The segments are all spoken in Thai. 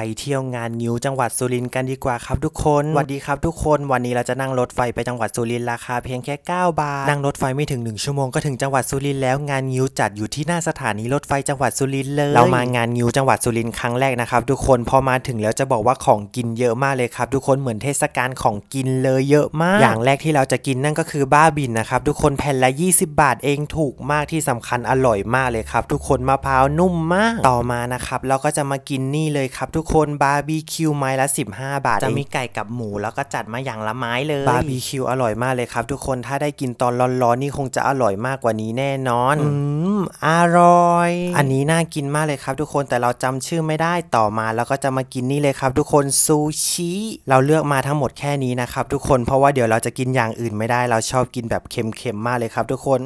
ไปเที่ยว งานงิ้วจังหวัดสุรินทร์กันดีกว่าครับ ทุกคนสวัสดีครับ ทุกคนวันนี้เราจะนั่งรถไฟไปจังหวัดสุรินทร์ราคาเพียงแค่ 9 บาทนั่งรถไฟไม่ถึง1ชั่วโมงก็ถึงจังหวัดสุรินทร์แล้วงานงิ้วจัดอยู่ที่หน้าสถานีรถไฟจังหวัดสุรินทร์เลยเรามางานงิ้วจังหวัดสุรินทร์ครั้งแรกนะครับ ทุกคนพอมาถึงแล้วจะบอกว่าของกินเยอะมากเลยครับทุกคนเหมือนเทศกาลของกินเลยเยอะมาก อย่างแรกที่เราจะกินนั่นก็คือบ้าบินนะครับ ทุกคนแผ่นละ 20 บาทเองถูกมากที่สำคัญอร่อยมากเลยครับทุกคนมะพร้าวนุ่มมากต่อมานะครับเราก็จะมากินนี่เลยครับทุกคนบาร์บีคิวไม้ละ15 บาท จะมีไก่กับหมูแล้วก็จัดมาอย่างละไม้เลย บาร์บีคิวอร่อยมากเลยครับทุกคน ถ้าได้กินตอนร้อนๆนี่คงจะอร่อยมากกว่านี้แน่นอนอืมอร่อย อันนี้น่ากินมากเลยครับทุกคนแต่เราจำชื่อไม่ได้ต่อมาแล้วก็จะมากินนี่เลยครับทุกคนซูชิ เราเลือกมาทั้งหมดแค่นี้นะครับทุกคนเพราะว่าเดี๋ยวเราจะกินอย่างอื่นไม่ได้เราชอบกินแบบเค็มๆมากเลยครับ ทุกคน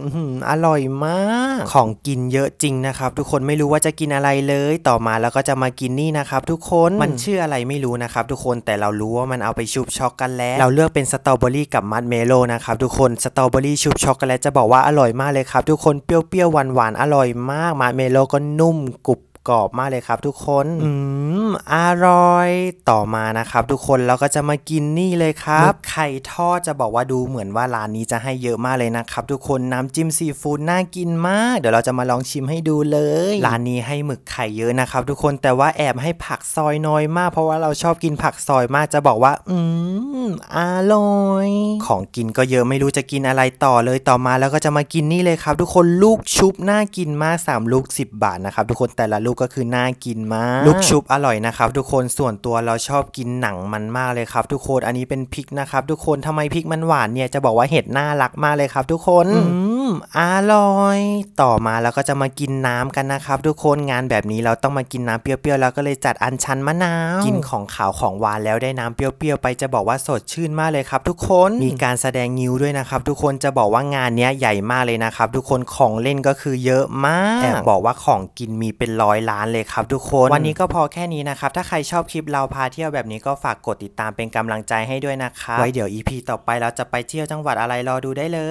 อร่อยมาก ของกินเยอะจริงนะครับทุกคนไม่รู้ว่าจะกินอะไรเลยต่อมาแล้วก็จะมากินนี่นะครับทุกคนมันชื่ออะไรไม่รู้นะครับทุกคนแต่เรารู้ว่ามันเอาไปชุบช็อกโกแลตเราเลือกเป็นสตรอเบอรี่กับมัดเมโลนะครับทุกคนสตรอเบอรี่ชุบช็อกโกแลตจะบอกว่าอร่อยมากเลยครับทุกคนเปรี้ยวๆหวานหวานอร่อยมากมาเมโลก็นุ่มกรุบกรอบมากเลยครับ ทุกคน อืม อร่อยต่อมานะครับทุกคนเราก็จะมากินนี่เลยครับ ไข่ทอดจะบอกว่าดูเหมือนว่าร้านนี้จะให้เยอะมากเลยนะครับ ทุกคนน้ำจิ้มซีฟู้ดน่ากินมาก เดี๋ยวเราจะมาลองชิมให้ดูเลยร้านนี้ให้หมึกไข่เยอะนะครับ ทุกคนแต่ว่าแอบให้ผักซอยน้อยมาก เพราะว่าเราชอบกินผักซอยมากจะบอกว่าอืม อร่อย ของกินก็เยอะไม่รู้จะกินอะไรต่อเลยต่อมาแล้วก็จะมากินนี่เลยครับ ทุกคนลูกชุบน่ากินมาก 3 ลูก 10 บาทนะครับทุกคนแต่ละลูกกก็คือน่ากินมากลูกชุบอร่อยนะครับทุกคน ส่วนตัวเราชอบกินหนังมันมากเลยครับ ทุกคน อันนี้เป็นพริกนะครับทุกคนทำไมพริกมันหวานเนี่ย จะบอกว่าเห็ดน่ารักมากเลยครับทุกคนอร่อย ต่อมาเราก็จะมากินน้ำกันนะครับทุกคนงานแบบนี้เราต้องมากินน้ำเปรี้ยวๆเราก็เลยจัดอันชันมะนาว กินของขาว ของหวานแล้วได้น้ำเปรี้ยวๆไปจะบอกว่าสดชื่นมากเลยครับทุกคนมีการแสดงงิ้วด้วยนะครับทุกคนจะบอกว่างานนี้ใหญ่มากเลยนะครับ ทุกคนของเล่นก็คือเยอะมากแอบบอกว่าของกินมีเป็นร้อยล้านเลยครับทุกคนวันนี้ก็พอแค่นี้นะครับ ถ้าใครชอบคลิปเราพาเที่ยวแบบนี้ก็ฝากกดติดตามเป็นกำลังใจให้ด้วยนะครับไว้เดี๋ยว EP ต่อไปเราจะไปเที่ยวจังหวัดอะไรรอดูได้เลย